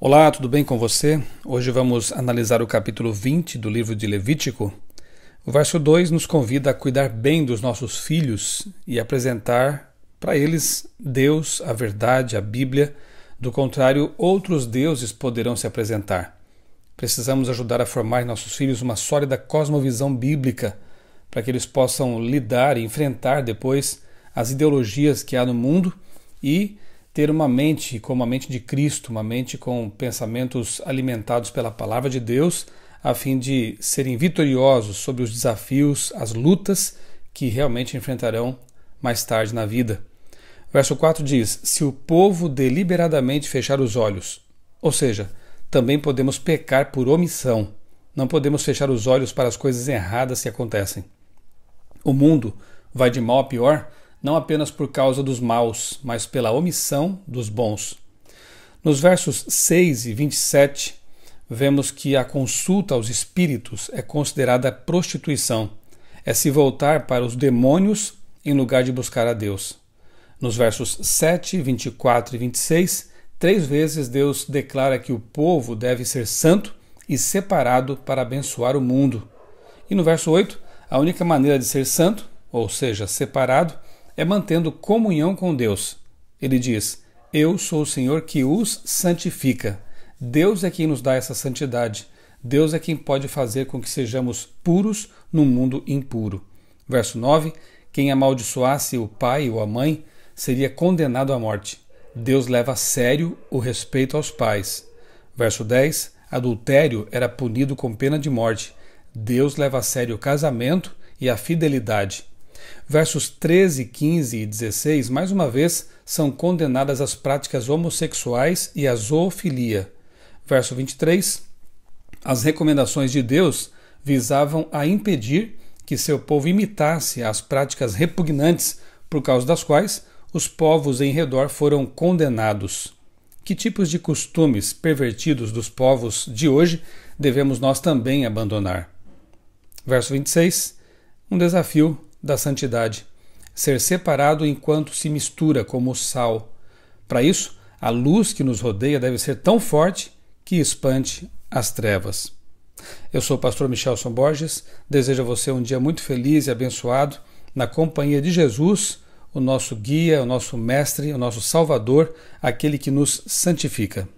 Olá, tudo bem com você? Hoje vamos analisar o capítulo 20 do livro de Levítico. O verso 2 nos convida a cuidar bem dos nossos filhos e apresentar para eles Deus, a verdade, a Bíblia. Do contrário, outros deuses poderão se apresentar. Precisamos ajudar a formar em nossos filhos uma sólida cosmovisão bíblica para que eles possam lidar e enfrentar depois as ideologias que há no mundo e ter uma mente como a mente de Cristo, uma mente com pensamentos alimentados pela palavra de Deus, a fim de serem vitoriosos sobre os desafios, as lutas que realmente enfrentarão mais tarde na vida. Verso 4 diz: Se o povo deliberadamente fechar os olhos, ou seja, também podemos pecar por omissão. Não podemos fechar os olhos para as coisas erradas que acontecem. O mundo vai de mal a pior não apenas por causa dos maus, mas pela omissão dos bons. Nos versos 6 e 27, vemos que a consulta aos espíritos é considerada prostituição, é se voltar para os demônios em lugar de buscar a Deus. Nos versos 7, 24 e 26, três vezes Deus declara que o povo deve ser santo e separado para abençoar o mundo. E no verso 8, a única maneira de ser santo, ou seja, separado, é mantendo comunhão com Deus. Ele diz: Eu sou o Senhor que os santifica. Deus é quem nos dá essa santidade. Deus é quem pode fazer com que sejamos puros no mundo impuro. Verso 9: Quem amaldiçoasse o pai ou a mãe seria condenado à morte. Deus leva a sério o respeito aos pais. Verso 10: Adultério era punido com pena de morte. Deus leva a sério o casamento e a fidelidade. Versos 13, 15 e 16, mais uma vez, são condenadas as práticas homossexuais e a zoofilia. Verso 23, as recomendações de Deus visavam a impedir que seu povo imitasse as práticas repugnantes por causa das quais os povos em redor foram condenados. Que tipos de costumes pervertidos dos povos de hoje devemos nós também abandonar? Verso 26, um desafio da santidade, ser separado enquanto se mistura como sal. Para isso, a luz que nos rodeia deve ser tão forte que espante as trevas. Eu sou o pastor Michelson Borges, desejo a você um dia muito feliz e abençoado na companhia de Jesus, o nosso guia, o nosso mestre, o nosso salvador, aquele que nos santifica.